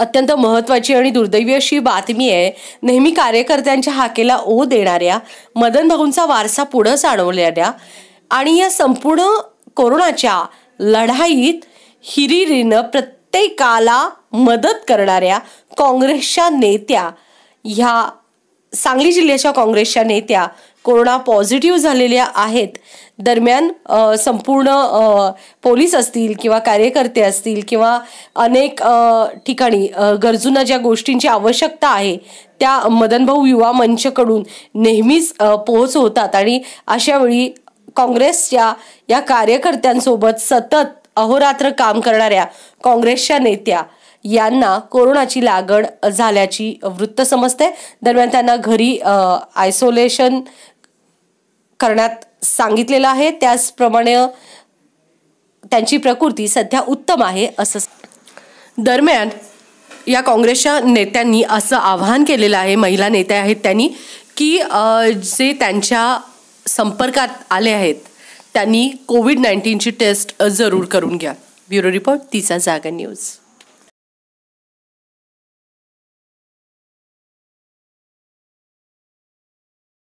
अत्यंत महत्त्वाची आणि दुर्दैवी अशी बातमी आहे नेहमी कार्यकर्त्यांच्या हाकेला ओ देणाऱ्या मदन भाऊंचा वारसा पुढं जाणवलेल्या आणि या संपूर्ण कोरोनाच्या लढाईत हिरिरीनं प्रत्येकाला मदत करणाऱ्या काँग्रेसच्या नेत्या ह्या सांगली जिल्ह्याच्या काँग्रेसच्या नेत्या कोरोना पॉझिटिव्ह झालेल्या आहेत दरम्यान संपूर्ण पोलीस असतील किंवा कार्यकर्ते असतील किंवा अनेक ठिकाणी गरजूंना ज्या गोष्टींची आवश्यकता आहे त्या मदनभाऊ युवा मंचकडून नेहमीच पोहोच होतात आणि अशावेळी काँग्रेसच्या या कार्यकर्त्यांसोबत सतत अहोरात्र काम करणाऱ्या काँग्रेसच्या नेत्या यांना कोरोनाची लागण झाल्याची वृत्त समजते दरम्यान त्यांना घरी आयसोलेशन करण्यात सांगितलेलं आहे त्याचप्रमाणे त्यांची प्रकृती सध्या उत्तम आहे असं दरम्यान या काँग्रेसच्या नेत्यांनी असं आवाहन केलेलं आहे महिला नेते आहेत त्यांनी की जे त्यांच्या संपर्कात आले आहेत त्यांनी कोविड नाईन्टीनची टेस्ट जरूर करून घ्या ब्युरो रिपोर्ट तिचा जागा न्यूज